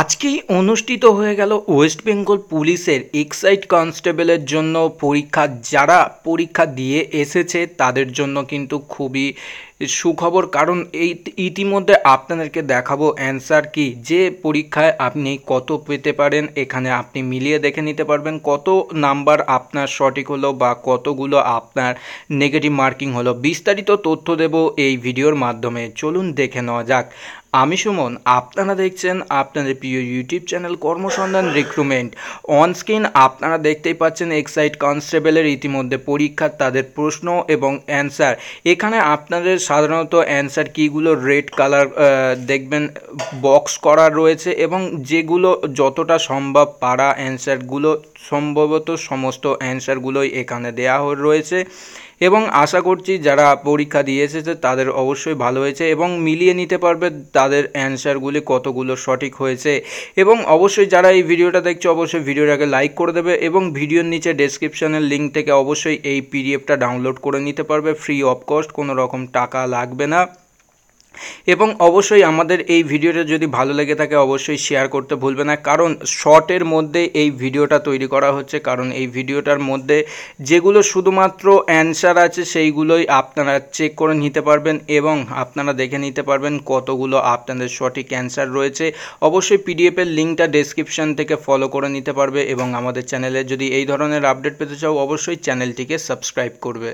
আজকেই অনুষ্ঠিত হয়ে গেল ওয়েস্ট বেঙ্গল পুলিশের এক্সাইট কনস্টেবলের জন্য পরীক্ষা যারা পরীক্ষা দিয়ে এসেছে তাদের জন্য কিন্তু খুবই সুখবর কারণ এই ইতিমধ্যে আপনাদেরকে দেখাবো অ্যান্সার কি যে পরীক্ষায় আপনি কত পেতে পারেন এখানে আপনি মিলিয়ে দেখে নিতে পারবেন কত নাম্বার আপনার সঠিক হলো বা কতগুলো আপনার নেগেটিভ মার্কিং হলো বিস্তারিত তথ্য দেব এই ভিডিওর মাধ্যমে চলুন দেখে নেওয়া যাক আমি সুমন আপনারা দেখছেন আপনাদের প্রিয় YouTube channel Karmasandhan recruitment on screen আপনারা দেখতেই পাচ্ছেন এক্সাইট কনস্টেবলের ইতিমধ্যে পরীক্ষার তাদের প্রশ্ন এবং অ্যান্সার এখানে আপনাদের সাধারণত অ্যান্সার কিগুলো রেড কালার দেখবেন বক্স করা রয়েছে এবং যেগুলো যতটা সম্ভব পারা অ্যান্সারগুলো সম্ভবত সমস্ত অ্যান্সারগুলোই এখানে দেওয়া রয়েছে এবং আশা করছি যারা পরীক্ষা দিয়ে এসেছে তাদের অবশ্যই ভালো হয়েছে এবং মিলিয়ে নিতে পারবে তাদের অ্যান্সারগুলি কতগুলো সঠিক হয়েছে এবং অবশ্যই যারা এই ভিডিওটা দেখছে অবশ্যই ভিডিওটাকে লাইক করে দেবে এবং ভিডিওর নিচে ডেসক্রিপশনের লিঙ্ক থেকে অবশ্যই এই পিডিএফটা ডাউনলোড করে নিতে পারবে ফ্রি অফ কস্ট কোনো রকম টাকা লাগবে না এবং অবশ্যই আমাদের এই ভিডিওটা যদি ভালো লেগে থাকে অবশ্যই শেয়ার করতে ভুলবে না কারণ শর্টের মধ্যে এই ভিডিওটা তৈরি করা হচ্ছে কারণ এই ভিডিওটার মধ্যে যেগুলো শুধুমাত্র অ্যান্সার আছে সেইগুলোই আপনারা চেক করে নিতে পারবেন এবং আপনারা দেখে নিতে পারবেন কতগুলো আপনাদের সঠিক অ্যান্সার রয়েছে অবশ্যই পিডিএফের লিঙ্কটা ডেসক্রিপশন থেকে ফলো করে নিতে পারবে এবং আমাদের চ্যানেলে যদি এই ধরনের আপডেট পেতে চাও অবশ্যই চ্যানেলটিকে সাবস্ক্রাইব করবে